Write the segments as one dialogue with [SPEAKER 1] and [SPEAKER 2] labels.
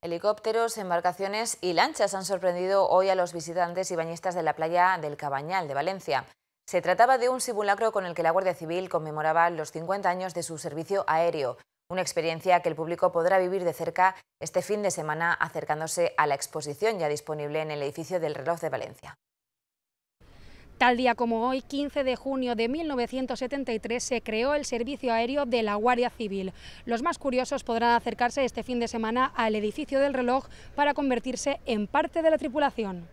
[SPEAKER 1] Helicópteros, embarcaciones y lanchas han sorprendido hoy a los visitantes y bañistas de la playa del Cabañal, de Valencia. Se trataba de un simulacro con el que la Guardia Civil conmemoraba los 50 años de su servicio aéreo, una experiencia que el público podrá vivir de cerca este fin de semana acercándose a la exposición ya disponible en el edificio del Reloj de Valencia.
[SPEAKER 2] Tal día como hoy, 15 de junio de 1973, se creó el servicio aéreo de la Guardia Civil. Los más curiosos podrán acercarse este fin de semana al edificio del reloj para convertirse en parte de la tripulación.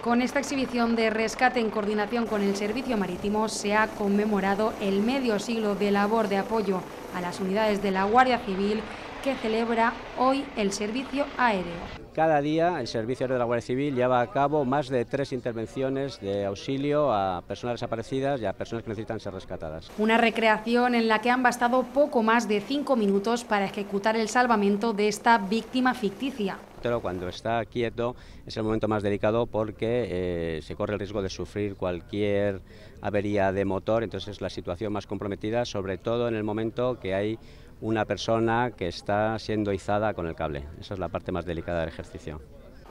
[SPEAKER 2] Con esta exhibición de rescate en coordinación con el Servicio Marítimo se ha conmemorado el medio siglo de labor de apoyo a las unidades de la Guardia Civil que celebra hoy el servicio aéreo.
[SPEAKER 3] Cada día el Servicio Aéreo de la Guardia Civil lleva a cabo más de tres intervenciones de auxilio a personas desaparecidas y a personas que necesitan ser rescatadas.
[SPEAKER 2] Una recreación en la que han bastado poco más de cinco minutos para ejecutar el salvamento de esta víctima ficticia.
[SPEAKER 3] Pero cuando está quieto es el momento más delicado porque eh, se corre el riesgo de sufrir cualquier avería de motor, entonces es la situación más comprometida, sobre todo en el momento que hay una persona que está siendo izada con el cable. Esa es la parte más delicada del ejercicio.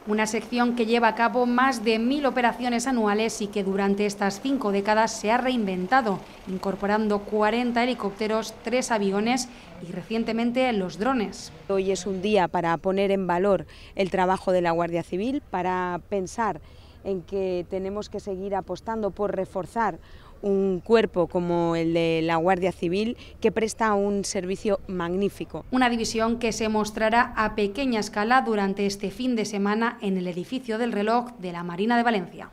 [SPEAKER 2] Una sección que lleva a cabo más de mil operaciones anuales y que durante estas cinco décadas se ha reinventado, incorporando 40 helicópteros, tres aviones y recientemente los drones. Hoy es un día
[SPEAKER 4] para poner en valor el trabajo de la Guardia Civil, para pensar en que tenemos que seguir apostando por reforzar un cuerpo como el de la Guardia
[SPEAKER 2] Civil que presta un servicio magnífico. Una división que se mostrará a pequeña escala durante este fin de semana en el edificio del reloj de la Marina de Valencia.